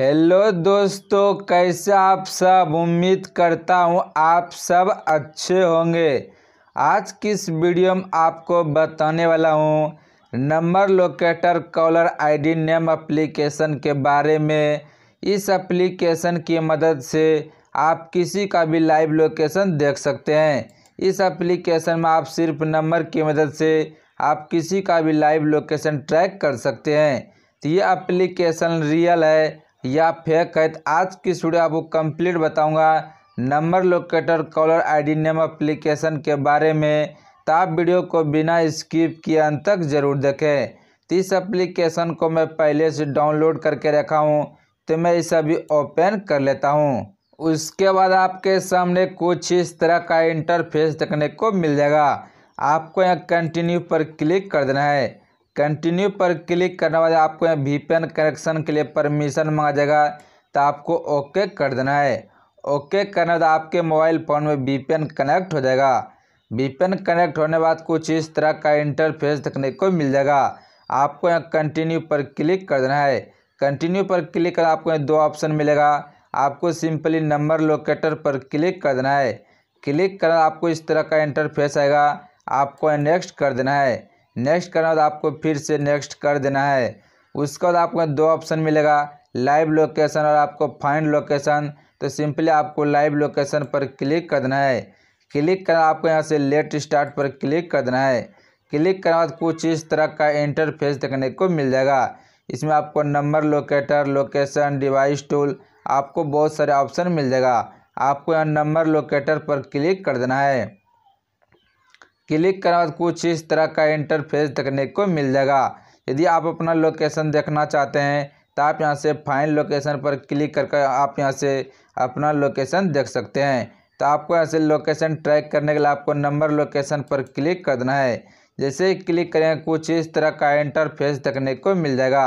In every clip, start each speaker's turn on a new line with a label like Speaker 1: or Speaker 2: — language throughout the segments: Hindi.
Speaker 1: हेलो दोस्तों कैसे आप सब उम्मीद करता हूँ आप सब अच्छे होंगे आज किस वीडियो में आपको बताने वाला हूँ number locator caller ID name application के बारे में इस एप्लीकेशन की मदद से आप किसी का भी लाइव लोकेशन देख सकते हैं इस एप्लीकेशन में आप सिर्फ नंबर की मदद से आप किसी का भी लाइव लोकेशन ट्रैक कर सकते हैं तो ये एप्लीकेशन रियल है या फेक है तो आज की वीडियो आपको कंप्लीट बताऊंगा number locator caller ID name application के बारे में तो आप वीडियो को बिना स्किप किए अंत तक जरूर देखें तो इस एप्लीकेशन को मैं पहले से डाउनलोड करके रखा हूँ तो मैं इसे अभी ओपन कर लेता हूँ उसके बाद आपके सामने कुछ इस तरह का इंटरफेस देखने को मिल जाएगा आपको यहाँ कंटिन्यू पर क्लिक कर देना है कंटिन्यू पर क्लिक करने बाद आपको यहाँ वी कनेक्शन के लिए परमिशन मांगा जाएगा तो आपको ओके कर देना है ओके करने बाद आपके मोबाइल फ़ोन में वी कनेक्ट हो जाएगा वी कनेक्ट होने बाद कुछ इस तरह का इंटरफेस देखने को मिल जाएगा आपको यहाँ कंटिन्यू पर क्लिक कर देना है कंटिन्यू पर क्लिक कर आपको यहाँ दो ऑप्शन मिलेगा आपको सिंपली नंबर लोकेटर पर क्लिक कर देना है क्लिक कर आपको इस तरह का इंटरफेस आएगा आपको नेक्स्ट कर देना है नेक्स्ट करना तो आपको फिर से नेक्स्ट कर देना है उसके बाद आपको दो ऑप्शन मिलेगा लाइव लोकेशन और आपको फाइंड लोकेशन तो सिंपली आपको लाइव लोकेशन पर क्लिक कर देना है क्लिक करना आपको यहाँ से लेट स्टार्ट पर क्लिक कर देना है क्लिक करने बाद कुछ इस तरह का इंटरफेस देखने को मिल जाएगा इसमें आपको number locator location device tool आपको बहुत सारे ऑप्शन मिल जाएगा आपको यहाँ नंबर लोकेटर पर क्लिक कर देना है क्लिक करने बाद कुछ इस तरह का इंटरफेस देखने को मिल जाएगा यदि आप अपना लोकेशन देखना चाहते हैं तो आप यहाँ से फाइन लोकेशन पर क्लिक करके आप यहाँ से अपना लोकेशन देख सकते हैं तो आपको यहाँ से लोकेशन ट्रैक करने के लिए आपको नंबर लोकेशन पर क्लिक कर देना है जैसे ही क्लिक करें कुछ इस तरह का इंटरफेस देखने को मिल जाएगा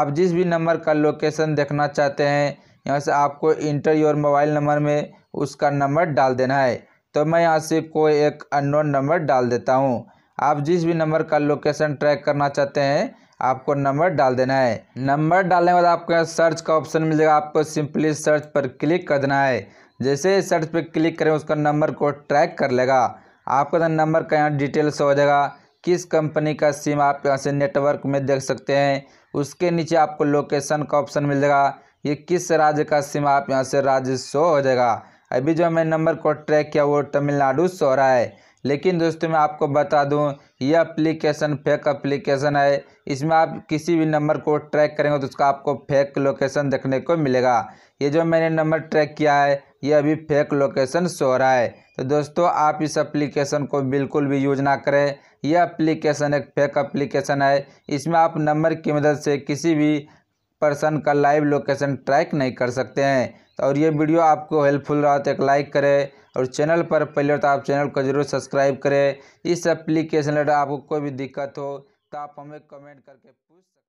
Speaker 1: आप जिस भी नंबर का लोकेशन देखना चाहते हैं यहाँ से आपको इंटर योर मोबाइल नंबर में उसका नंबर डाल देना है तो मैं यहाँ से कोई एक अननोन नंबर डाल देता हूँ आप जिस भी नंबर का लोकेशन ट्रैक करना चाहते हैं आपको नंबर डाल देना है नंबर डालने के बाद आपको यहाँ सर्च का ऑप्शन मिल जाएगा आपको सिंपली सर्च पर क्लिक कर देना है जैसे ही सर्च पर क्लिक करें उसका नंबर को ट्रैक कर लेगा आपका नंबर का यहाँ डिटेल्स हो जाएगा किस कंपनी का सिम आप यहाँ से नेटवर्क में देख सकते हैं उसके नीचे आपको लोकेशन का ऑप्शन मिल जाएगा ये किस राज्य का सिम आप यहाँ से राज्य शो हो जाएगा अभी जो मैं नंबर को ट्रैक किया वो तमिलनाडु सोरा है लेकिन दोस्तों मैं आपको बता दूं यह एप्लीकेशन फेक एप्लीकेशन है इसमें आप किसी भी नंबर को ट्रैक करेंगे तो उसका आपको फेक लोकेशन देखने को मिलेगा ये जो मैंने नंबर ट्रैक किया है ये अभी फेक लोकेशन सो रहा है तो दोस्तों आप इस एप्लीकेशन को बिल्कुल भी यूज ना करें यह एप्लीकेशन एक फेक एप्लीकेशन है इसमें आप नंबर की मदद से किसी भी पर्सन का लाइव लोकेशन ट्रैक नहीं कर सकते हैं तो और ये वीडियो आपको हेल्पफुल रहा तो एक लाइक करें और चैनल पर पहले तो आप चैनल को जरूर सब्सक्राइब करें इस एप्लीकेशन रिलेटेड आपको कोई भी दिक्कत हो तो आप हमें कमेंट करके पूछ